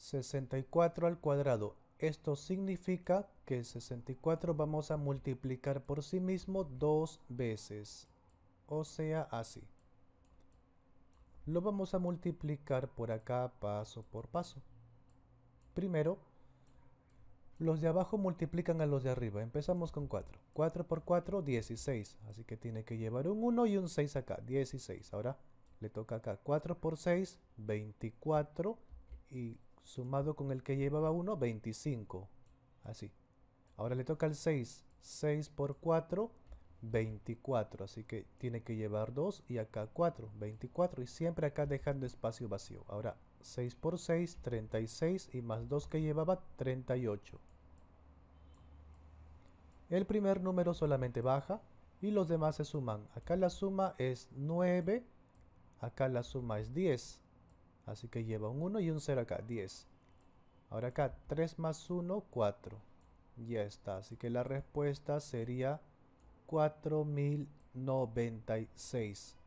64 al cuadrado. Esto significa que 64 vamos a multiplicar por sí mismo dos veces. O sea, así. Lo vamos a multiplicar por acá paso por paso. Primero, los de abajo multiplican a los de arriba. Empezamos con 4. 4 por 4, 16. Así que tiene que llevar un 1 y un 6 acá. 16. Ahora le toca acá. 4 por 6, 24. Y sumado con el que llevaba 1, 25. Así. Ahora le toca el 6. 6 por 4, 24. Así que tiene que llevar 2 y acá 4, 24. Y siempre acá dejando espacio vacío. Ahora 6 por 6, 36 y más 2 que llevaba, 38. El primer número solamente baja y los demás se suman. Acá la suma es 9, acá la suma es 10. Así que lleva un 1 y un 0 acá, 10. Ahora acá, 3 más 1, 4. Ya está, así que la respuesta sería 4096.